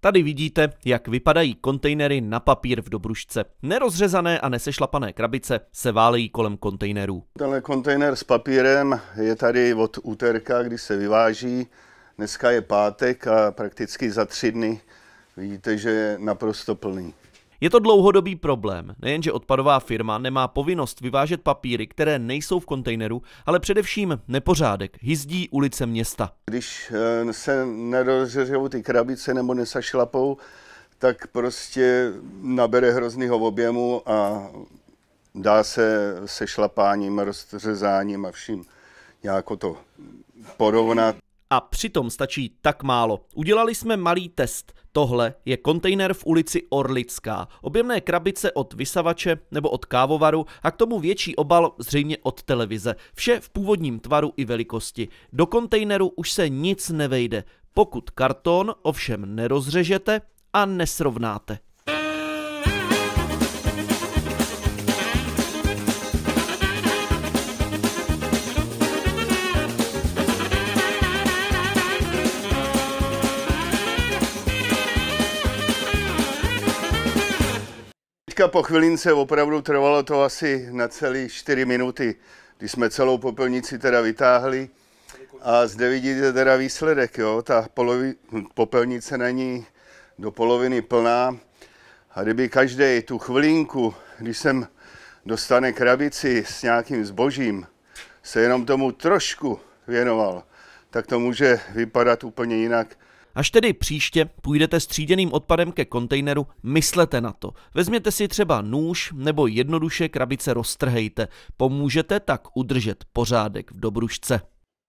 Tady vidíte, jak vypadají kontejnery na papír v Dobrušce. Nerozřezané a nesešlapané krabice se válejí kolem kontejnerů. Tenhle kontejner s papírem je tady od úterka, kdy se vyváží. Dneska je pátek a prakticky za tři dny vidíte, že je naprosto plný. Je to dlouhodobý problém, nejenže odpadová firma nemá povinnost vyvážet papíry, které nejsou v kontejneru, ale především nepořádek, hyzdí ulice města. Když eh, se nerozřežou ty krabice nebo nesašlapou, tak prostě nabere hroznýho objemu a dá se se šlapáním, rozřezáním a vším nějak to porovnat a přitom stačí tak málo. Udělali jsme malý test. Tohle je kontejner v ulici Orlická. Objemné krabice od vysavače nebo od kávovaru a k tomu větší obal zřejmě od televize. Vše v původním tvaru i velikosti. Do kontejneru už se nic nevejde, pokud karton ovšem nerozřežete a nesrovnáte. Hnedka po chvilince opravdu trvalo to asi na celý 4 minuty, kdy jsme celou popelnici teda vytáhli. A zde vidíte teda výsledek, jo? ta polovi, popelnice není do poloviny plná. A kdyby každý tu chvilinku, když sem dostane krabici s nějakým zbožím, se jenom tomu trošku věnoval, tak to může vypadat úplně jinak, Až tedy příště půjdete stříděným odpadem ke kontejneru, myslete na to. Vezměte si třeba nůž nebo jednoduše krabice roztrhejte. Pomůžete tak udržet pořádek v dobružce.